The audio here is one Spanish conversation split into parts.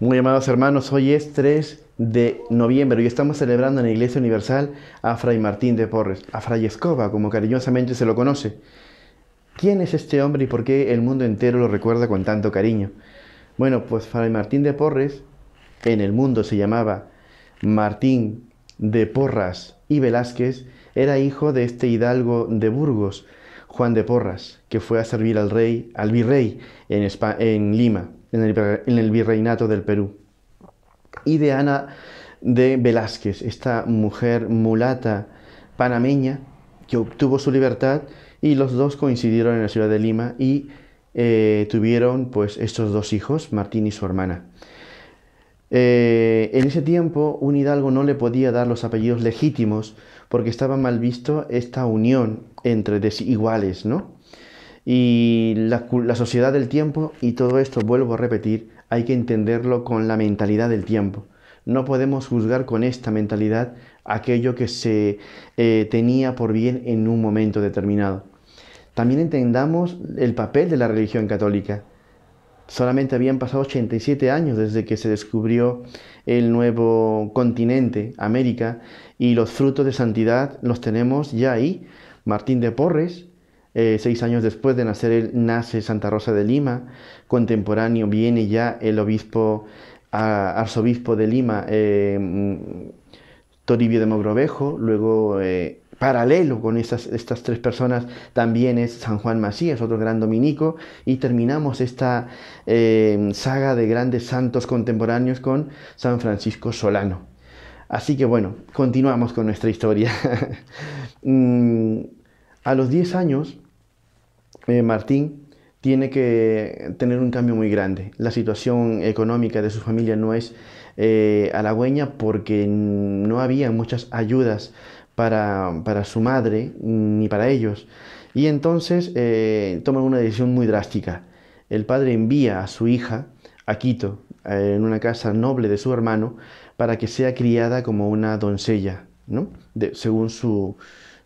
Muy amados hermanos, hoy es 3 de noviembre y estamos celebrando en la Iglesia Universal a Fray Martín de Porres, a Fray Escoba, como cariñosamente se lo conoce. ¿Quién es este hombre y por qué el mundo entero lo recuerda con tanto cariño? Bueno, pues Fray Martín de Porres en el mundo se llamaba Martín de Porras y Velázquez, era hijo de este hidalgo de Burgos, Juan de Porras, que fue a servir al rey, al virrey en, en Lima en el, virreinato del Perú, y de Ana de Velázquez, esta mujer mulata panameña que obtuvo su libertad y los dos coincidieron en la ciudad de Lima y eh, tuvieron pues estos dos hijos, Martín y su hermana. Eh, en ese tiempo un hidalgo no le podía dar los apellidos legítimos porque estaba mal visto esta unión entre desiguales, ¿no? y la, sociedad del tiempo y todo esto, vuelvo a repetir, hay que entenderlo con la mentalidad del tiempo. No podemos juzgar con esta mentalidad aquello que se eh, tenía por bien en un momento determinado. También entendamos el papel de la religión católica. Solamente habían pasado 87 años desde que se descubrió el nuevo continente, América, y los frutos de santidad los tenemos ya ahí. Martín de Porres, eh, seis años después de nacer él, nace Santa Rosa de Lima. Contemporáneo viene ya el obispo, arzobispo de Lima, em, Toribio de Mogrovejo. Luego, eh, paralelo con estas, estas tres personas, también es San Juan Macías, otro gran dominico. Y terminamos esta em, saga de grandes santos contemporáneos con San Francisco Solano. Así que bueno, continuamos con nuestra historia. Mm, a los diez años, eh, Martín tiene que tener un cambio muy grande. La situación económica de su familia no es eh, halagüeña porque no había muchas ayudas para, para, su madre ni para ellos. Y entonces eh, toman una decisión muy drástica. El padre envía a su hija a Quito, eh, en una casa noble de su hermano, para que sea criada como una doncella, ¿no? según su,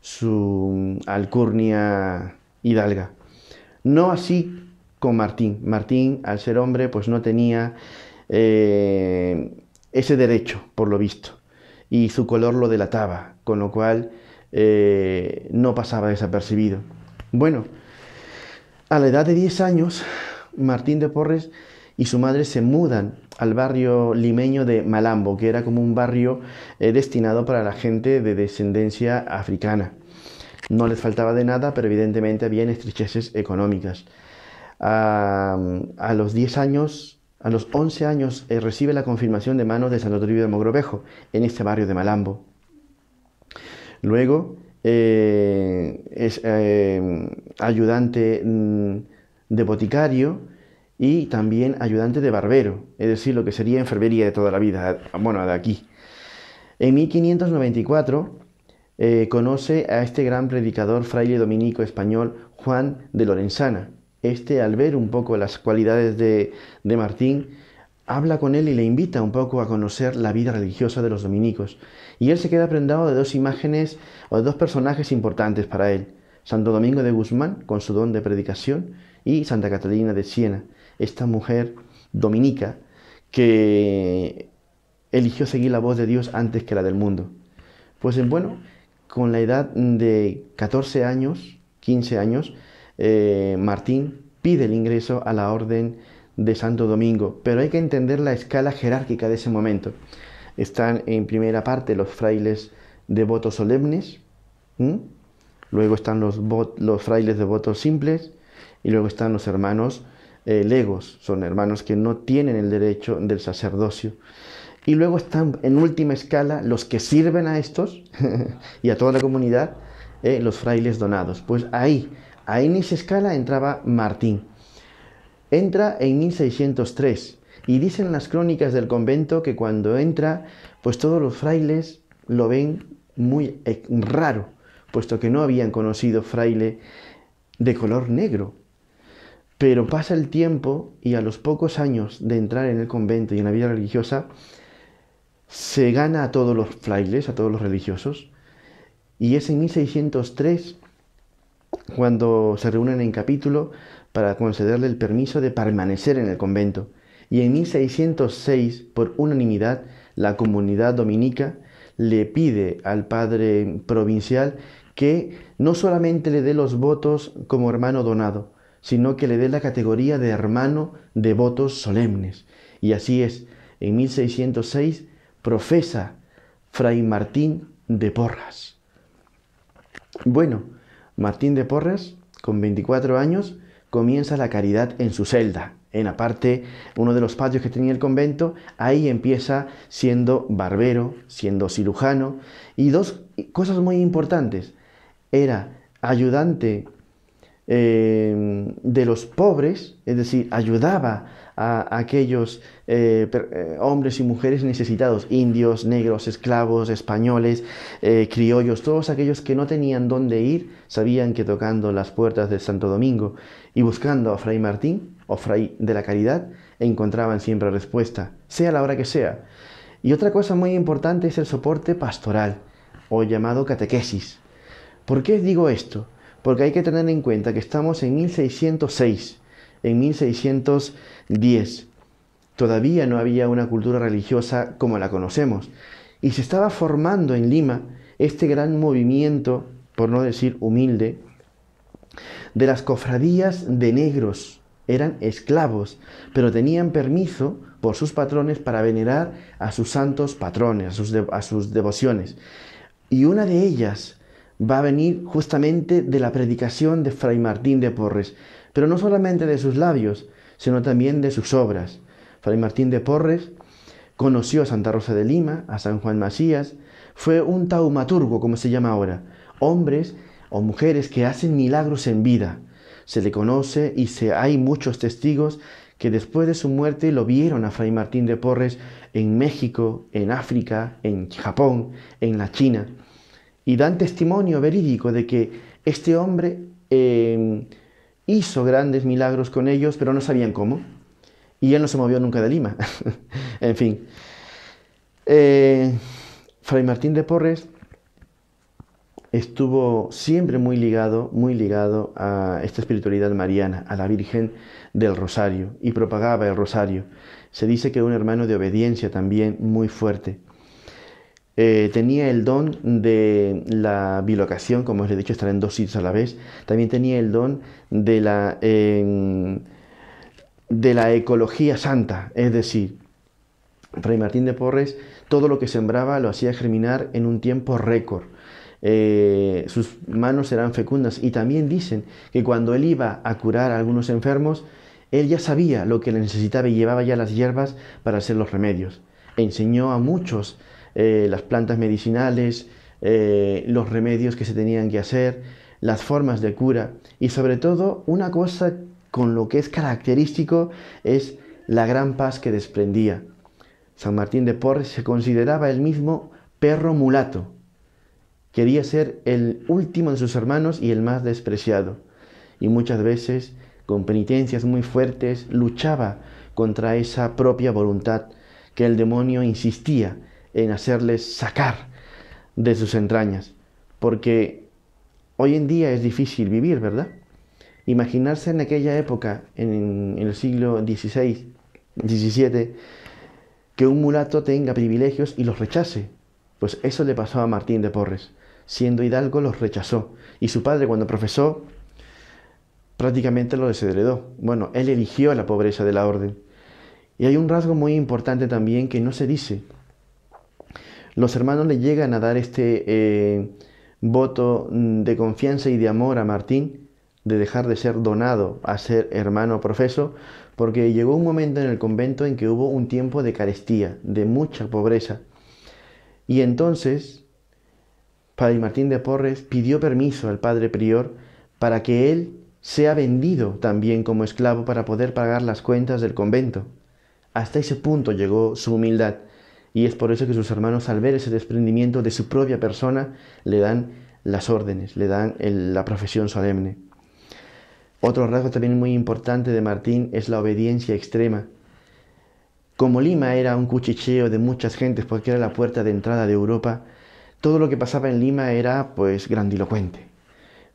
su mm, alcurnia hidalga. No así con Martín. Martín, al ser hombre, pues no tenía eh, ese derecho, por lo visto. Y su color lo delataba, con lo cual eh, no pasaba desapercibido. Bueno, a la edad de 10 años, Martín de Porres y su madre se mudan al barrio limeño de Malambo, que era como un barrio eh, destinado para la gente de descendencia africana. No les faltaba de nada, pero evidentemente habían estrecheces económicas. A, los 10 años, a los 11 años, eh, recibe la confirmación de manos de San Toribio de Mogrovejo, en este barrio de Malambo. Luego eh, es em, ayudante mm, de boticario y también ayudante de barbero, es decir, lo que sería enfermería de toda la vida, bueno, de aquí. En 1594 eh, conoce a este gran predicador fraile dominico español Juan de Lorenzana. Este, al ver un poco las cualidades de, de Martín, habla con él y le invita un poco a conocer la vida religiosa de los dominicos. Y él se queda prendado de dos imágenes o de dos personajes importantes para él. Santo Domingo de Guzmán, con su don de predicación, y Santa Catalina de Siena, esta mujer dominica que eligió seguir la voz de Dios antes que la del mundo. Pues bueno, con la edad de 14 años, 15 años, eh, Martín pide el ingreso a la Orden de Santo Domingo, pero hay que entender la escala jerárquica de ese momento. Están en primera parte los frailes de votos solemnes, luego están los, los frailes votos simples y luego están los hermanos eh, legos, son hermanos que no tienen el derecho del sacerdocio. Y luego están en última escala los que sirven a estos y a toda la comunidad, eh, los frailes donados. Pues ahí, ahí en esa escala entraba Martín. Entra en 1603 y dicen las crónicas del convento que cuando entra, pues todos los frailes lo ven muy eh, raro, puesto que no habían conocido fraile de color negro. Pero pasa el tiempo y a los pocos años de entrar en el convento y en la vida religiosa, se gana a todos los frailes, a todos los religiosos, y es en 1603 cuando se reúnen en capítulo para concederle el permiso de permanecer en el convento. Y en 1606, por unanimidad, la comunidad dominica le pide al padre provincial que no solamente le dé los votos como hermano donado, sino que le dé la categoría de hermano de votos solemnes. Y así es, en 1606 profesa Fray Martín de Porras. Bueno, Martín de Porras, con 24 años, comienza la caridad en su celda, en aparte uno de los patios que tenía el convento, ahí empieza siendo barbero, siendo cirujano y dos cosas muy importantes. Era ayudante eh, de los pobres, es decir, ayudaba a, aquellos eh, eh, hombres y mujeres necesitados, indios, negros, esclavos, españoles, eh, criollos, todos aquellos que no tenían dónde ir, sabían que tocando las puertas de Santo Domingo y buscando a Fray Martín o Fray de la Caridad, encontraban siempre respuesta, sea la hora que sea. Y otra cosa muy importante es el soporte pastoral, o llamado catequesis. ¿Por qué digo esto? Porque hay que tener en cuenta que estamos en 1606 en 1610. Todavía no había una cultura religiosa como la conocemos y se estaba formando en Lima este gran movimiento, por no decir humilde, de las cofradías de negros. Eran esclavos, pero tenían permiso por sus patrones para venerar a sus santos patrones, a sus, devociones. Y una de ellas va a venir justamente de la predicación de Fray Martín de Porres, pero no solamente de sus labios, sino también de sus obras. Fray Martín de Porres conoció a Santa Rosa de Lima, a San Juan Macías, fue un taumaturgo, como se llama ahora, hombres o mujeres que hacen milagros en vida. Se le conoce y se, hay muchos testigos que después de su muerte lo vieron a Fray Martín de Porres en México, en África, en Japón, en la China, y dan testimonio verídico de que este hombre eh, hizo grandes milagros con ellos, pero no sabían cómo. Y él no se movió nunca de Lima. en fin. Eh, Fray Martín de Porres estuvo siempre muy ligado, muy ligado a esta espiritualidad mariana, a la Virgen del Rosario, y propagaba el Rosario. Se dice que un hermano de obediencia también muy fuerte. Eh, tenía el don de la bilocación, como os he dicho, estar en dos sitios a la vez. También tenía el don de la, em, de la ecología santa, es decir, rey Martín de Porres todo lo que sembraba lo hacía germinar en un tiempo récord. Eh, sus manos eran fecundas y también dicen que cuando él iba a curar a algunos enfermos, él ya sabía lo que le necesitaba y llevaba ya las hierbas para hacer los remedios. enseñó a muchos eh, las plantas medicinales, eh, los remedios que se tenían que hacer, las formas de cura y sobre todo una cosa con lo que es característico es la gran paz que desprendía. San Martín de Porres se consideraba el mismo perro mulato. Quería ser el último de sus hermanos y el más despreciado. Y muchas veces, con penitencias muy fuertes, luchaba contra esa propia voluntad que el demonio insistía en hacerles sacar de sus entrañas, porque hoy en día es difícil vivir, ¿verdad? Imaginarse en aquella época, en, el siglo XVI, XVII, que un mulato tenga privilegios y los rechace. Pues eso le pasó a Martín de Porres. Siendo hidalgo los rechazó. Y su padre cuando profesó prácticamente lo desheredó. Bueno, él eligió la pobreza de la orden. Y hay un rasgo muy importante también que no se dice, los hermanos le llegan a dar este eh, voto mm, de confianza y de amor a Martín, de dejar de ser donado a ser hermano profeso, porque llegó un momento en el convento en que hubo un tiempo de carestía, de mucha pobreza. Y entonces, Padre Martín de Porres pidió permiso al Padre Prior para que él sea vendido también como esclavo para poder pagar las cuentas del convento. Hasta ese punto llegó su humildad y es por eso que sus hermanos, al ver ese desprendimiento de su propia persona, le dan las órdenes, le dan la profesión solemne. Otro rasgo también muy importante de Martín es la obediencia extrema. Como Lima era un cuchicheo de muchas gentes porque era la puerta de entrada de Europa, todo lo que pasaba en Lima era pues grandilocuente.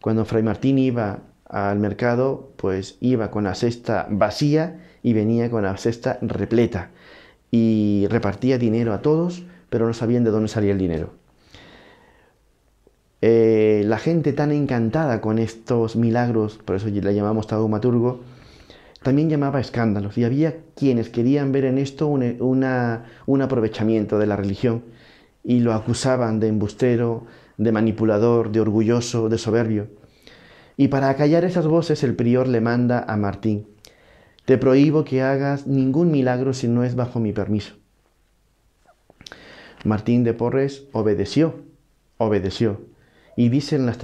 Cuando Fray Martín iba al mercado, pues iba con la cesta vacía y venía con la cesta repleta y repartía dinero a todos, pero no sabían de dónde salía el dinero. Eh, la gente tan encantada con estos milagros, por eso le llamamos taumaturgo, también llamaba escándalos y había quienes querían ver en esto un aprovechamiento de la religión y lo acusaban de embustero, de manipulador, de orgulloso, de soberbio. Y para acallar esas voces el prior le manda a Martín, te prohíbo que hagas ningún milagro si no es bajo mi permiso. Martín de Porres obedeció, obedeció. Y dicen las,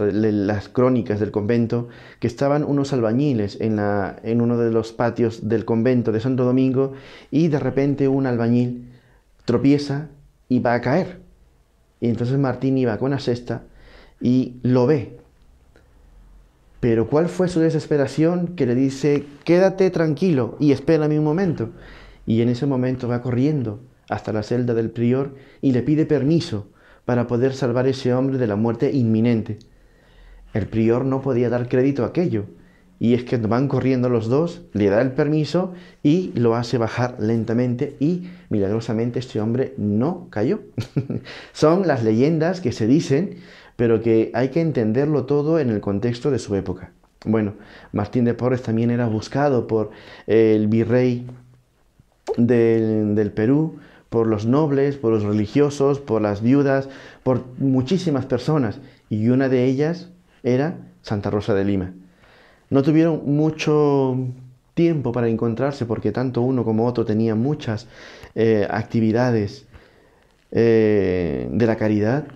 crónicas del convento que estaban unos albañiles en, uno de los patios del convento de Santo Domingo y de repente un albañil tropieza y va a caer. Y entonces Martín iba con la cesta y lo ve pero ¿cuál fue su desesperación que le dice, quédate tranquilo y espérame un momento? Y en ese momento va corriendo hasta la celda del prior y le pide permiso para poder salvar a ese hombre de la muerte inminente. El prior no podía dar crédito a aquello. Y es que van corriendo los dos, le da el permiso y lo hace bajar lentamente y milagrosamente este hombre no cayó. Son las leyendas que se dicen pero que hay que entenderlo todo en el contexto de su época. Bueno, Martín de Porres también era buscado por el virrey del, Perú, por los nobles, por los religiosos, por las viudas, por muchísimas personas, y una de ellas era Santa Rosa de Lima. No tuvieron mucho tiempo para encontrarse porque tanto uno como otro tenía muchas eh, actividades eh, de la caridad,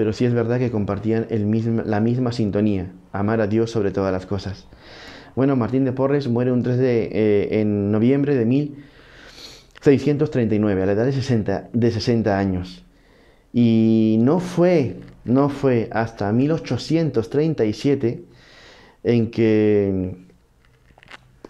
pero sí es verdad que compartían el la misma sintonía, amar a Dios sobre todas las cosas. Bueno, Martín de Porres muere un 3 de, eh, en noviembre de 1639, a la edad de 60, de 60 años. Y no fue, no fue hasta 1837 en que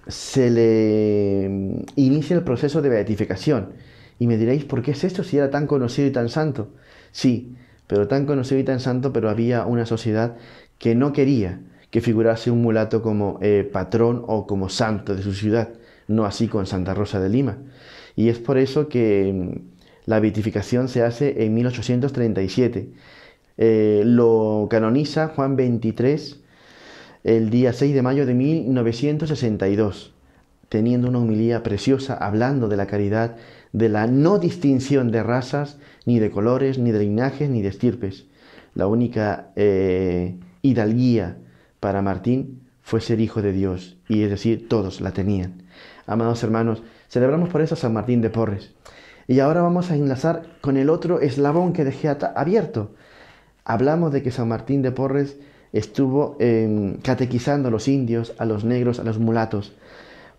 se le inicia el proceso de beatificación. Y me diréis, ¿por qué es esto si era tan conocido y tan santo? Sí, pero tan conocido y tan santo, pero había una sociedad que no quería que figurase un mulato como eh, patrón o como santo de su ciudad, no así con Santa Rosa de Lima. Y es por eso que mm, la beatificación se hace en 1837. Eh, lo canoniza Juan XXIII el día 6 de mayo de 1962, teniendo una homilía preciosa hablando de la caridad de la no distinción de razas, ni de colores, ni de linajes, ni de estirpes. La única eh, hidalguía para Martín fue ser hijo de Dios, y es decir, todos la tenían. Amados hermanos, celebramos por eso a San Martín de Porres. Y ahora vamos a enlazar con el otro eslabón que dejé abierto. Hablamos de que San Martín de Porres estuvo em, catequizando a los indios, a los negros, a los mulatos.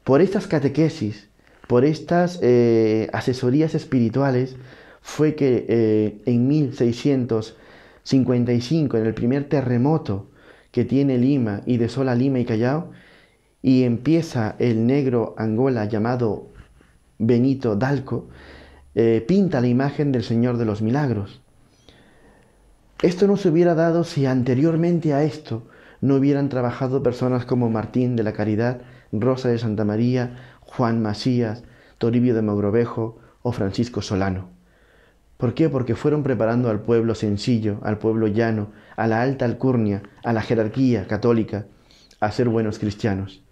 Por estas catequesis, por estas eh, asesorías espirituales fue que eh, en 1655, en el primer terremoto que tiene Lima y desola Lima y Callao, y empieza el negro Angola llamado Benito Dalco, eh, pinta la imagen del Señor de los Milagros. Esto no se hubiera dado si anteriormente a esto no hubieran trabajado personas como Martín de la Caridad, Rosa de Santa María, Juan Macías, Toribio de Mogrovejo o Francisco Solano. ¿Por qué? Porque fueron preparando al pueblo sencillo, al pueblo llano, a la alta alcurnia, a la jerarquía católica, a ser buenos cristianos.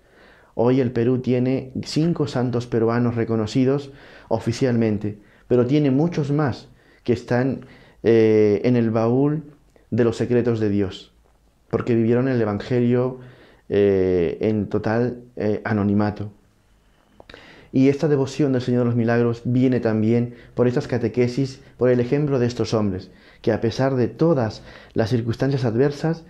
Hoy el Perú tiene cinco santos peruanos reconocidos oficialmente, pero tiene muchos más que están eh, en el baúl de los secretos de Dios, porque vivieron el Evangelio eh, en total eh, anonimato. Y esta devoción del Señor de los Milagros viene también por estas catequesis, por el ejemplo de estos hombres, que a pesar de todas las circunstancias adversas,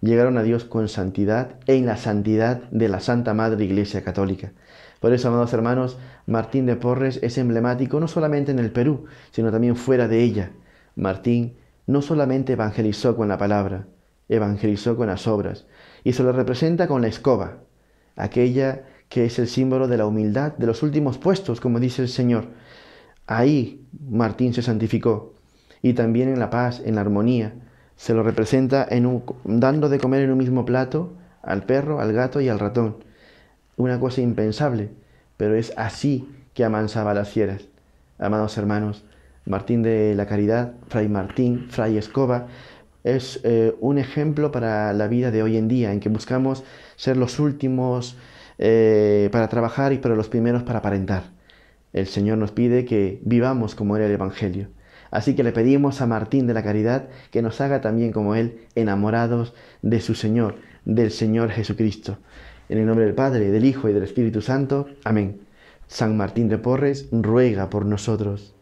llegaron a Dios con santidad e en la santidad de la Santa Madre Iglesia Católica. Por eso, amados hermanos, Martín de Porres es emblemático no solamente en el Perú, sino también fuera de ella. Martín no solamente evangelizó con la palabra, evangelizó con las obras, y se lo representa con la escoba, aquella que es el símbolo de la humildad de los últimos puestos, como dice el Señor. Ahí Martín se santificó y también en la paz, en la armonía. Se lo representa en un, dando de comer en un mismo plato al perro, al gato y al ratón. Una cosa impensable, pero es así que amansaba las fieras. Amados hermanos, Martín de la Caridad, Fray Martín, Fray Escoba, es eh, un ejemplo para la vida de hoy en día, en que buscamos ser los últimos eh, para trabajar y para los primeros para aparentar. El Señor nos pide que vivamos como era el Evangelio. Así que le pedimos a Martín de la Caridad que nos haga también como él, enamorados de su Señor, del Señor Jesucristo. En el nombre del Padre, del Hijo y del Espíritu Santo. Amén. San Martín de Porres ruega por nosotros.